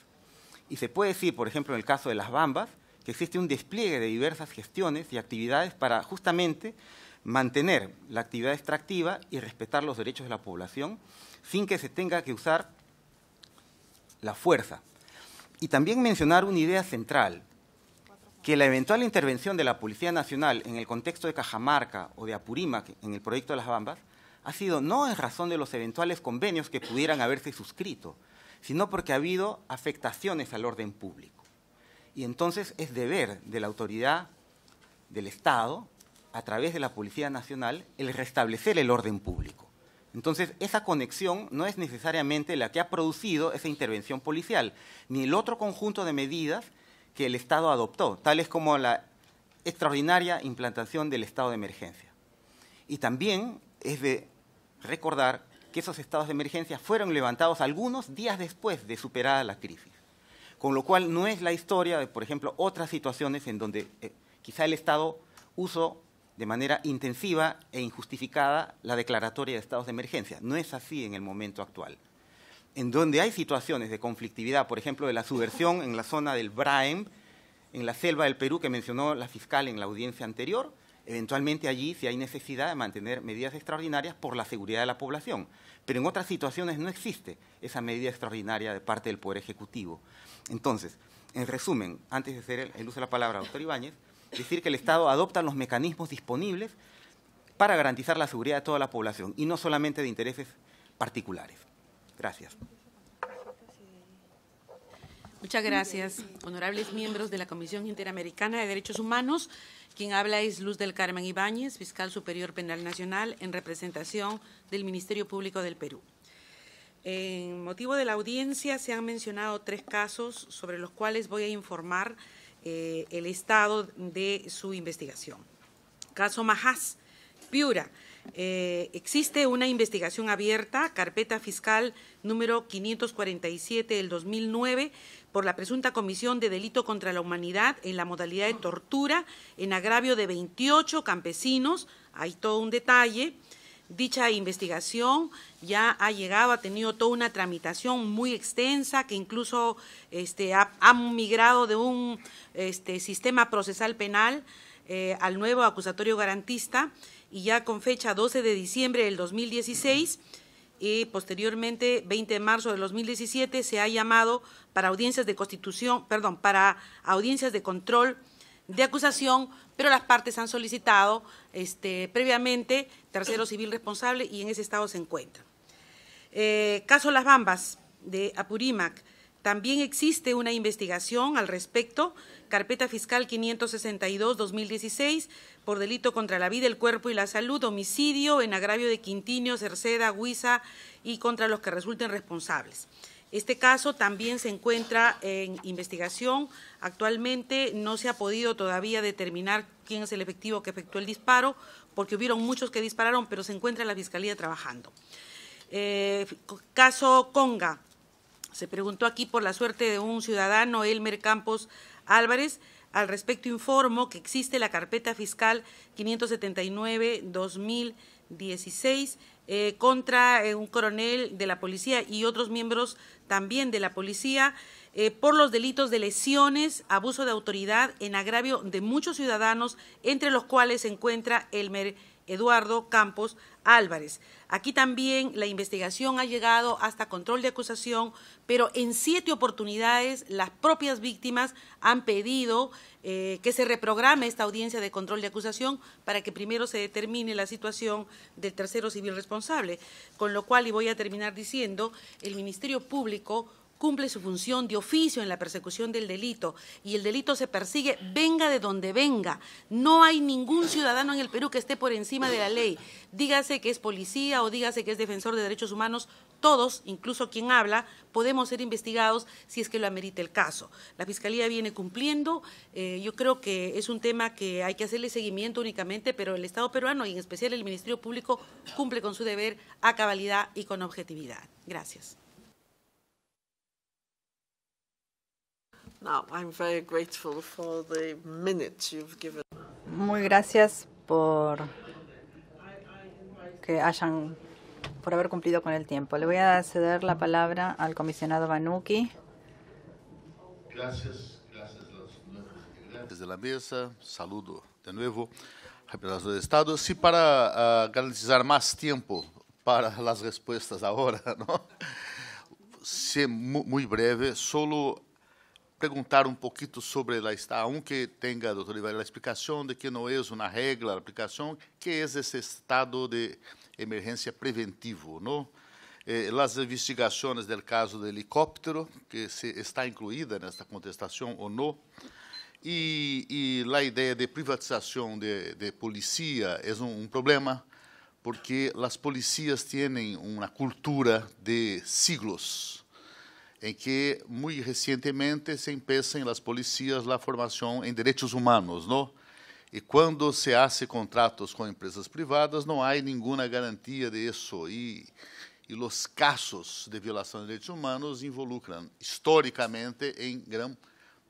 Y se puede decir, por ejemplo, en el caso de las bambas, que existe un despliegue de diversas gestiones y actividades para justamente mantener la actividad extractiva y respetar los derechos de la población sin que se tenga que usar la fuerza y también mencionar una idea central, que la eventual intervención de la Policía Nacional en el contexto de Cajamarca o de Apurímac en el proyecto de las Bambas ha sido no en razón de los eventuales convenios que pudieran haberse suscrito, sino porque ha habido afectaciones al orden público. Y entonces es deber de la autoridad del Estado, a través de la Policía Nacional, el restablecer el orden público. Entonces, esa conexión no es necesariamente la que ha producido esa intervención policial, ni el otro conjunto de medidas que el Estado adoptó, tales como la extraordinaria implantación del estado de emergencia. Y también es de recordar que esos estados de emergencia fueron levantados algunos días después de superada la crisis, con lo cual no es la historia de, por ejemplo, otras situaciones en donde eh, quizá el Estado usó de manera intensiva e injustificada la declaratoria de estados de emergencia. No es así en el momento actual. En donde hay situaciones de conflictividad, por ejemplo, de la subversión en la zona del Braem, en la selva del Perú que mencionó la fiscal en la audiencia anterior, eventualmente allí si hay necesidad de mantener medidas extraordinarias por la seguridad de la población. Pero en otras situaciones no existe esa medida extraordinaria de parte del Poder Ejecutivo. Entonces, en resumen, antes de hacer el, uso de la palabra, doctor Ibáñez, es decir, que el Estado adopta los mecanismos disponibles para garantizar la seguridad de toda la población y no solamente de intereses particulares. Gracias. Muchas gracias, honorables miembros de la Comisión Interamericana de Derechos Humanos. Quien habla es Luz del Carmen Ibáñez, fiscal superior penal nacional, en representación del Ministerio Público del Perú. En motivo de la audiencia se han mencionado tres casos sobre los cuales voy a informar eh, el estado de su investigación. Caso Majas, Piura. Eh, existe una investigación abierta, carpeta fiscal número 547 del 2009, por la presunta comisión de delito contra la humanidad en la modalidad de tortura en agravio de 28 campesinos. Hay todo un detalle. Dicha investigación ya ha llegado, ha tenido toda una tramitación muy extensa que incluso este, ha, migrado de un este, sistema procesal penal eh, al nuevo acusatorio garantista y ya con fecha 12 de diciembre del 2016 y posteriormente 20 de marzo del 2017 se ha llamado para audiencias de constitución, perdón, para audiencias de control de acusación, pero las partes han solicitado este, previamente tercero civil responsable y en ese estado se encuentra. Eh, caso Las Bambas de Apurímac. También existe una investigación al respecto, carpeta fiscal 562-2016, por delito contra la vida, el cuerpo y la salud, homicidio en agravio de Quintinio, Cerceda, Huiza y contra los que resulten responsables. Este caso también se encuentra en investigación. Actualmente no se ha podido todavía determinar quién es el efectivo que efectuó el disparo, porque hubieron muchos que dispararon, pero se encuentra la Fiscalía trabajando. Eh, caso Conga. Se preguntó aquí por la suerte de un ciudadano, Elmer Campos Álvarez. Al respecto informo que existe la carpeta fiscal 579 2000 16 eh, contra eh, un coronel de la policía y otros miembros también de la policía eh, por los delitos de lesiones, abuso de autoridad en agravio de muchos ciudadanos, entre los cuales se encuentra el... Eduardo Campos Álvarez. Aquí también la investigación ha llegado hasta control de acusación, pero en siete oportunidades las propias víctimas han pedido eh, que se reprograme esta audiencia de control de acusación para que primero se determine la situación del tercero civil responsable. Con lo cual, y voy a terminar diciendo, el Ministerio Público cumple su función de oficio en la persecución del delito y el delito se persigue venga de donde venga. No hay ningún ciudadano en el Perú que esté por encima de la ley. Dígase que es policía o dígase que es defensor de derechos humanos, todos, incluso quien habla, podemos ser investigados si es que lo amerite el caso. La Fiscalía viene cumpliendo, eh, yo creo que es un tema que hay que hacerle seguimiento únicamente, pero el Estado peruano y en especial el Ministerio Público cumple con su deber a cabalidad y con objetividad. Gracias. Muy gracias por que hayan por haber cumplido con el tiempo. Le voy a ceder la palabra al comisionado Banuki. Gracias, gracias a los de la mesa. Saludo de nuevo representantes de Estado. Si para ah, garantizar más tiempo para las respuestas ahora, ¿no? ser muy breve, solo preguntar um pouquinho sobre lá está um que tenha doutor Oliveira a explicação de que não é uma regra a aplicação que é esse estado de emergência preventivo não eh, é, as investigações do caso do helicóptero que se está incluída nesta contestação ou não e, e a ideia de privatização de, de polícia é um, um problema porque as polícias têm uma cultura de siglos em que muito recentemente se empieza en las policías la formação em direitos humanos, não? E quando se hace contratos com empresas privadas, não há nenhuma garantia de E, e os casos de violação de direitos humanos involucram, historicamente, em grande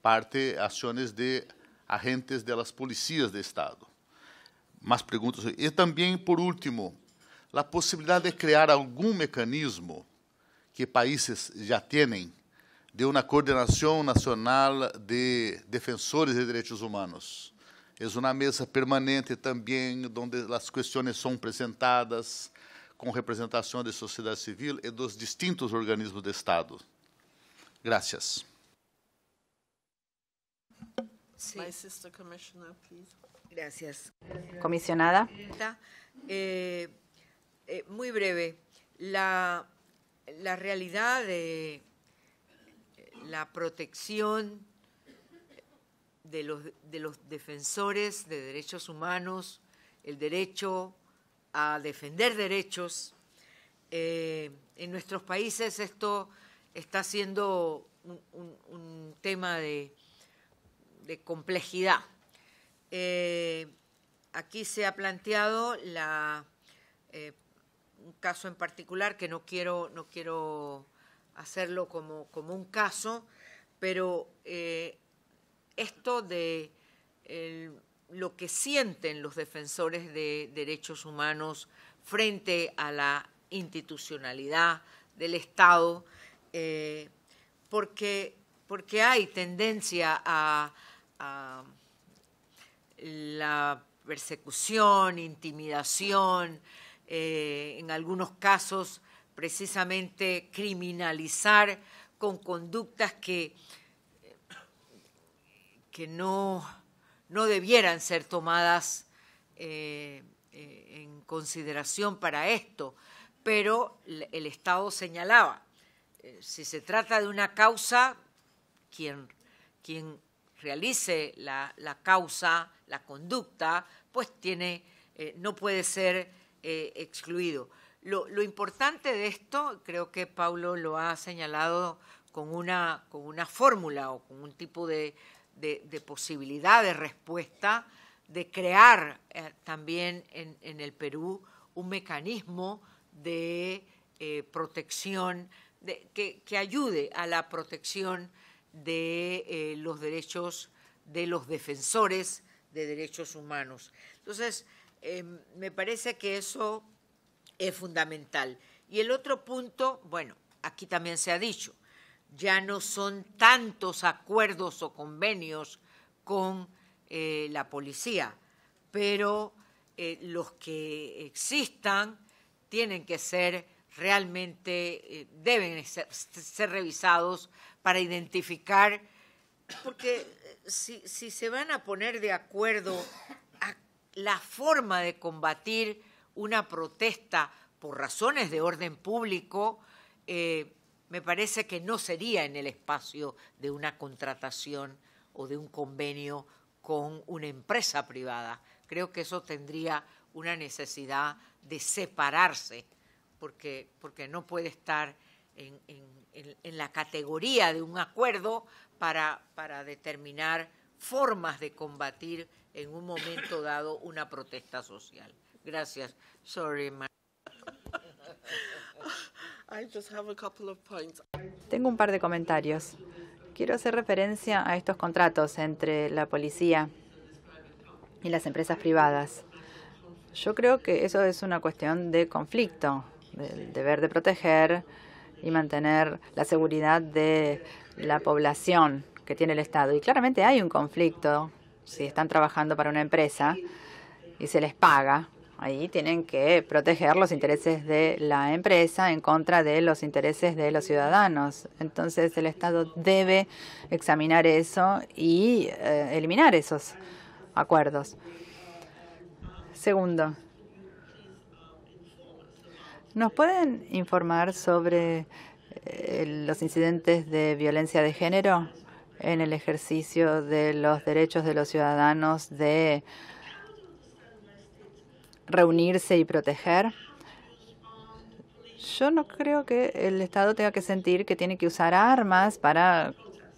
parte, ações de agentes das polícias de Estado. Mais perguntas. E também, por último, a possibilidade de criar algum mecanismo que países já têm de uma coordenação nacional de defensores de direitos humanos. É uma mesa permanente também, onde as questões são apresentadas com representação da sociedade civil e dos distintos organismos de Estado. Obrigada. Gracias. Comisionada. Eh, eh, muy breve. La la realidad de eh, la protección de los, de los defensores de derechos humanos, el derecho a defender derechos. Eh, en nuestros países esto está siendo un, tema de, complejidad. Eh, aquí se ha planteado la un caso en particular que no quiero, no quiero hacerlo como, como un caso, pero eh, esto de lo que sienten los defensores de derechos humanos frente a la institucionalidad del Estado, eh, porque, porque hay tendencia a la persecución, intimidación, eh, en algunos casos precisamente criminalizar con conductas que, no, debieran ser tomadas eh, eh, en consideración para esto, pero el Estado señalaba, si se trata de una causa, quien, realice la, causa, la conducta, pues tiene, no puede ser eh, excluido. Lo, importante de esto, creo que Pablo lo ha señalado con una, con una fórmula o con un tipo de, posibilidad de respuesta, de crear eh, también en, el Perú un mecanismo de eh, protección, que, que, ayude a la protección de los derechos de los defensores de derechos humanos. Entonces, eh, me parece que eso es fundamental. Y el otro punto, bueno, aquí también se ha dicho, ya no son tantos acuerdos o convenios con eh, la policía, pero eh, los que existan tienen que ser realmente, deben ser, revisados para identificar, porque si, si se van a poner de acuerdo la forma de combatir una protesta por razones de orden público eh, me parece que no sería en el espacio de una contratación o de un convenio con una empresa privada. Creo que eso tendría una necesidad de separarse, porque, no puede estar en, la categoría de un acuerdo para determinar formas de combatir en un momento dado una protesta social. Gracias. Sorry, Tengo un par de comentarios. Quiero hacer referencia a estos contratos entre la policía y las empresas privadas. Yo creo que eso es una cuestión de conflicto, del deber de proteger y mantener la seguridad de la población que tiene el Estado. Y claramente hay un conflicto si están trabajando para una empresa y se les paga, ahí tienen que proteger los intereses de la empresa en contra de los intereses de los ciudadanos. Entonces el Estado debe examinar eso y eh, eliminar esos acuerdos. Segundo, ¿nos pueden informar sobre eh, los incidentes de violencia de género? en el ejercicio de los derechos de los ciudadanos de reunirse y proteger. Yo no creo que el Estado tenga que sentir que tiene que usar armas para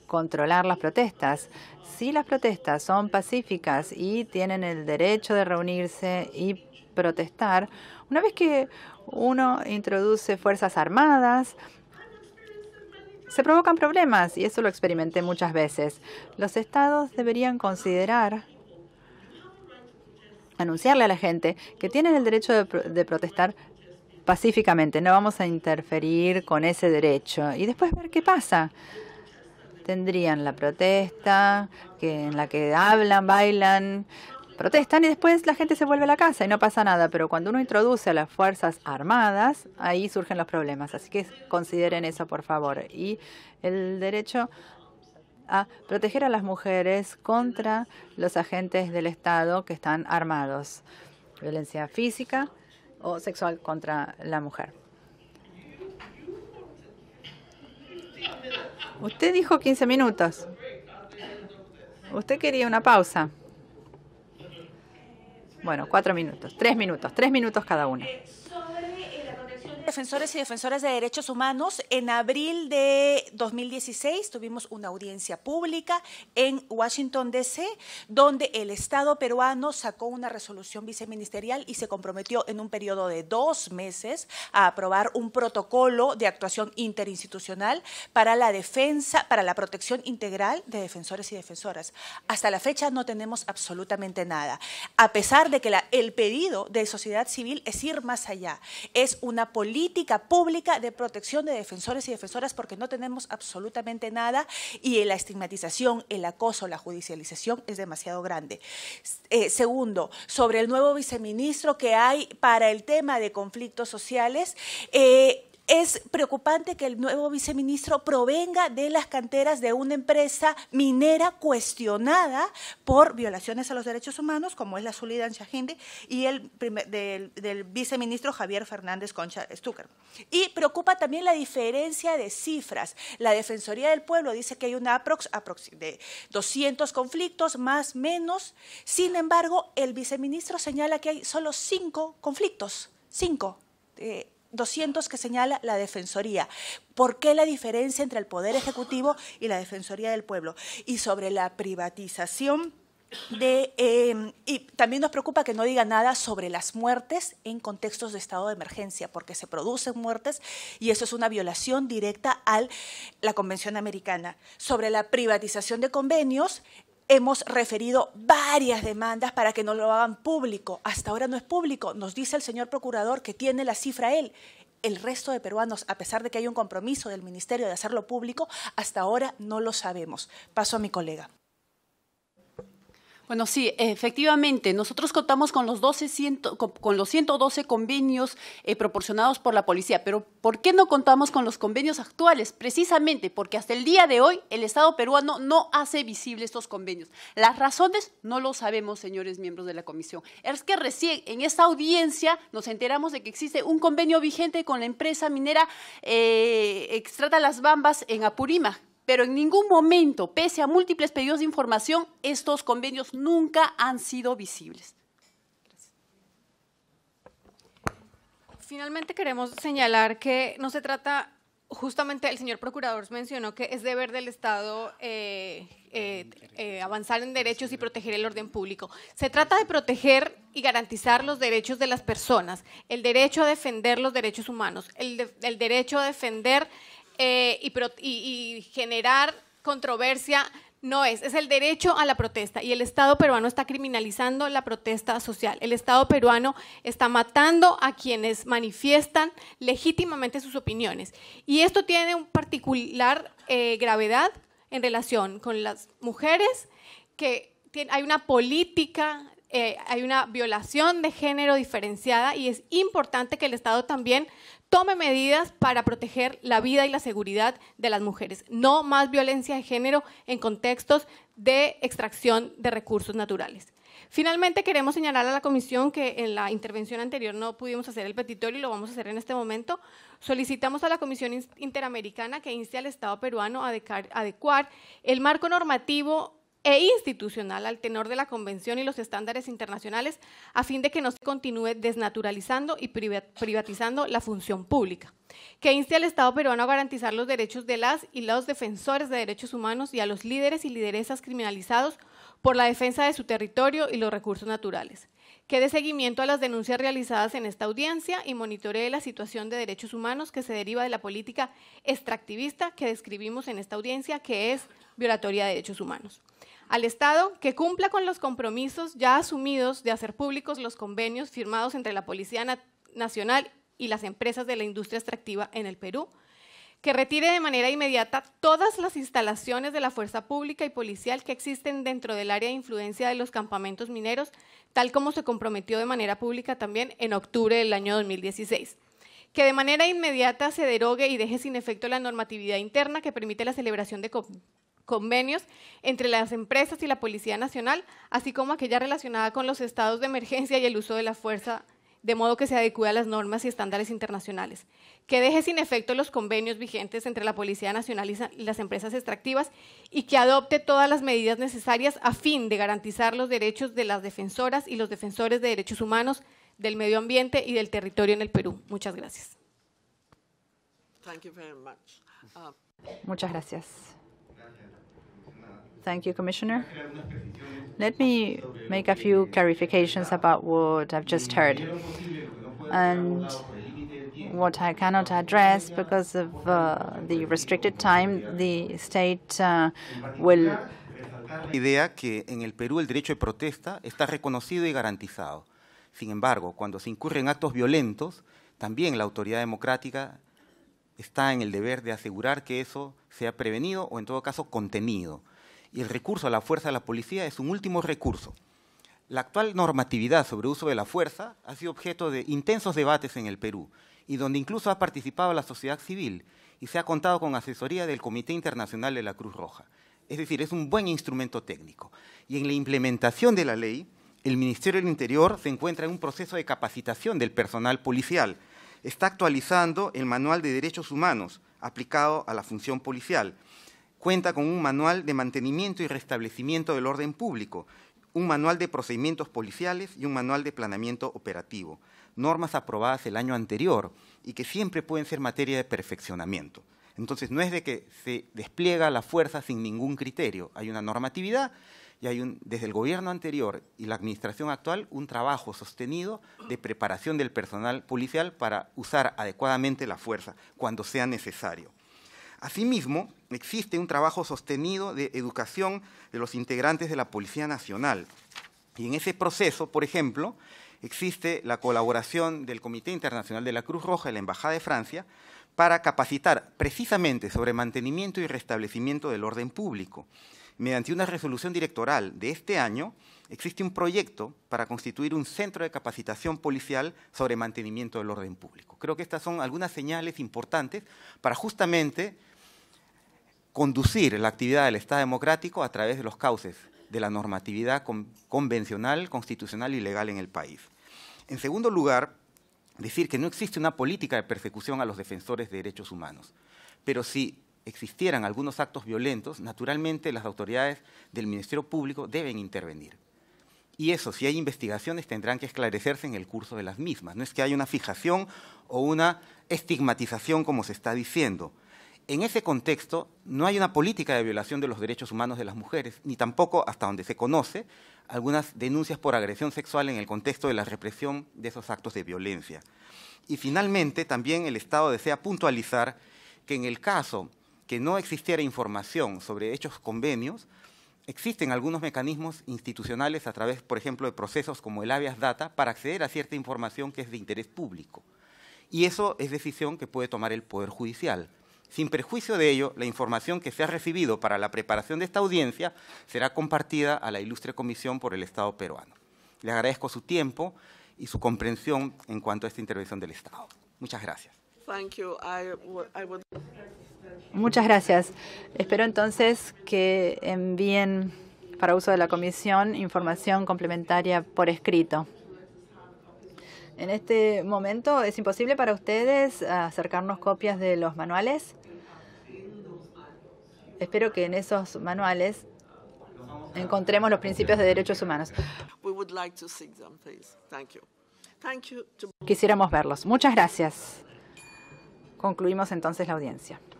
controlar las protestas. Si las protestas son pacíficas y tienen el derecho de reunirse y protestar, una vez que uno introduce fuerzas armadas, se provocan problemas y eso lo experimenté muchas veces. Los estados deberían considerar anunciarle a la gente que tienen el derecho de, protestar pacíficamente, no vamos a interferir con ese derecho y después ver qué pasa tendrían la protesta, que en la que hablan, bailan, protestan y después la gente se vuelve a la casa y no pasa nada. Pero cuando uno introduce a las Fuerzas Armadas, ahí surgen los problemas. Así que consideren eso, por favor. Y el derecho a proteger a las mujeres contra los agentes del Estado que están armados. Violencia física o sexual contra la mujer. Usted dijo 15 minutos. Usted quería una pausa. Bueno, cuatro minutos, tres minutos, tres minutos cada uno defensores y defensoras de derechos humanos, en abril de 2016 tuvimos una audiencia pública en Washington, D.C., donde el Estado peruano sacó una resolución viceministerial y se comprometió en un periodo de dos meses a aprobar un protocolo de actuación interinstitucional para la defensa, para la protección integral de defensores y defensoras. Hasta la fecha no tenemos absolutamente nada, a pesar de que el pedido de sociedad civil es ir más allá, es una política política pública de protección de defensores y defensoras porque no tenemos absolutamente nada y la estigmatización, el acoso, la judicialización es demasiado grande. Eh, segundo, sobre el nuevo viceministro que hay para el tema de conflictos sociales. Eh, es preocupante que el nuevo viceministro provenga de las canteras de una empresa minera cuestionada por violaciones a los derechos humanos, como es la Zulidan Shahindi, y el del, viceministro Javier Fernández Concha Stucker. Y preocupa también la diferencia de cifras. La Defensoría del Pueblo dice que hay una aprox, de 200 conflictos, más menos. Sin embargo, el viceministro señala que hay solo cinco conflictos. Cinco. Eh, 200 que señala la Defensoría. ¿Por qué la diferencia entre el Poder Ejecutivo y la Defensoría del Pueblo? Y sobre la privatización de, em, y también nos preocupa que no diga nada sobre las muertes en contextos de estado de emergencia, porque se producen muertes y eso es una violación directa a la Convención Americana. Sobre la privatización de convenios, hemos referido varias demandas para que no lo hagan público. Hasta ahora no es público. Nos dice el señor procurador que tiene la cifra él. El resto de peruanos, a pesar de que hay un compromiso del Ministerio de hacerlo público, hasta ahora no lo sabemos. Paso a mi colega. Bueno, sí, efectivamente, nosotros contamos con los, 12, con, los 112 convenios eh, proporcionados por la policía, pero ¿por qué no contamos con los convenios actuales? Precisamente porque hasta el día de hoy el Estado peruano no hace visible estos convenios. Las razones no lo sabemos, señores miembros de la comisión. Es que recién en esta audiencia nos enteramos de que existe un convenio vigente con la empresa minera eh, Extrata Las Bambas en Apurímac pero en ningún momento, pese a múltiples pedidos de información, estos convenios nunca han sido visibles. Finalmente queremos señalar que no se trata justamente el señor procurador mencionó que es deber del Estado eh, eh, eh, avanzar en derechos y proteger el orden público. Se trata de proteger y garantizar los derechos de las personas, el derecho a defender los derechos humanos, el, el derecho a defender eh, y, generar controversia no es, es el derecho a la protesta y el Estado peruano está criminalizando la protesta social. El Estado peruano está matando a quienes manifiestan legítimamente sus opiniones. Y esto tiene un particular eh, gravedad en relación con las mujeres, que hay una política, eh, hay una violación de género diferenciada y es importante que el Estado también tome medidas para proteger la vida y la seguridad de las mujeres. No más violencia de género en contextos de extracción de recursos naturales. Finalmente, queremos señalar a la Comisión que en la intervención anterior no pudimos hacer el petitorio y lo vamos a hacer en este momento. Solicitamos a la Comisión Interamericana que inste al Estado peruano a adecuar el marco normativo e institucional al tenor de la Convención y los estándares internacionales a fin de que no se continúe desnaturalizando y privatizando la función pública. Que inste al Estado peruano a garantizar los derechos de las y los defensores de derechos humanos y a los líderes y lideresas criminalizados por la defensa de su territorio y los recursos naturales. Que dé seguimiento a las denuncias realizadas en esta audiencia y monitoree la situación de derechos humanos que se deriva de la política extractivista que describimos en esta audiencia, que es violatoria de derechos humanos al Estado que cumpla con los compromisos ya asumidos de hacer públicos los convenios firmados entre la Policía Nacional y las empresas de la industria extractiva en el Perú, que retire de manera inmediata todas las instalaciones de la fuerza pública y policial que existen dentro del área de influencia de los campamentos mineros, tal como se comprometió de manera pública también en octubre del año 2016 que de manera inmediata se derogue y deje sin efecto la normatividad interna que permite la celebración de, convenios entre las empresas y la Policía Nacional, así como aquella relacionada con los estados de emergencia y el uso de la fuerza, de modo que se adecue a las normas y estándares internacionales. Que deje sin efecto los convenios vigentes entre la Policía Nacional y las empresas extractivas y que adopte todas las medidas necesarias a fin de garantizar los derechos de las defensoras y los defensores de derechos humanos, del medio ambiente y del territorio en el Perú. Muchas gracias. Uh, Muchas gracias. Thank you, Commissioner. Let me make a few clarifications about what I've just heard and what I cannot address because of uh, the restricted time. The state uh, will. Idea que en el Perú el derecho de protesta está reconocido y garantizado. Sin embargo, cuando se incurren actos violentos, también la autoridad democrática está en el deber de asegurar que eso sea prevenido o en todo caso contenido y el recurso a la fuerza de la policía es un último recurso. La actual normatividad sobre uso de la fuerza ha sido objeto de intensos debates en el Perú y donde incluso ha participado la sociedad civil y se ha contado con asesoría del Comité Internacional de la Cruz Roja. Es decir, es un buen instrumento técnico. Y en la implementación de la ley, el Ministerio del Interior se encuentra en un proceso de capacitación del personal policial. Está actualizando el Manual de Derechos Humanos aplicado a la función policial Cuenta con un manual de mantenimiento y restablecimiento del orden público, un manual de procedimientos policiales y un manual de planeamiento operativo, normas aprobadas el año anterior y que siempre pueden ser materia de perfeccionamiento. Entonces, no es de que se despliega la fuerza sin ningún criterio. Hay una normatividad y hay un, desde el gobierno anterior y la administración actual un trabajo sostenido de preparación del personal policial para usar adecuadamente la fuerza cuando sea necesario. Asimismo, existe un trabajo sostenido de educación de los integrantes de la Policía Nacional. Y en ese proceso, por ejemplo, existe la colaboración del Comité Internacional de la Cruz Roja y la Embajada de Francia para capacitar precisamente sobre mantenimiento y restablecimiento del orden público. Mediante una resolución directoral de este año, existe un proyecto para constituir un centro de capacitación policial sobre mantenimiento del orden público. Creo que estas son algunas señales importantes para justamente conducir la actividad del Estado democrático a través de los cauces de la normatividad convencional, constitucional y legal en el país. En segundo lugar, decir que no existe una política de persecución a los defensores de derechos humanos, pero si existieran algunos actos violentos, naturalmente las autoridades del Ministerio Público deben intervenir. Y eso, si hay investigaciones, tendrán que esclarecerse en el curso de las mismas. No es que haya una fijación o una estigmatización como se está diciendo en ese contexto no hay una política de violación de los derechos humanos de las mujeres, ni tampoco, hasta donde se conoce, algunas denuncias por agresión sexual en el contexto de la represión de esos actos de violencia. Y finalmente, también el Estado desea puntualizar que en el caso que no existiera información sobre hechos convenios, existen algunos mecanismos institucionales a través, por ejemplo, de procesos como el habeas data para acceder a cierta información que es de interés público. Y eso es decisión que puede tomar el Poder Judicial. Sin perjuicio de ello, la información que se ha recibido para la preparación de esta audiencia será compartida a la ilustre comisión por el Estado peruano. Le agradezco su tiempo y su comprensión en cuanto a esta intervención del Estado. Muchas gracias. Muchas gracias. Espero entonces que envíen para uso de la comisión información complementaria por escrito. En este momento es imposible para ustedes acercarnos copias de los manuales. Espero que en esos manuales encontremos los principios de derechos humanos. Quisiéramos verlos. Muchas gracias. Concluimos entonces la audiencia.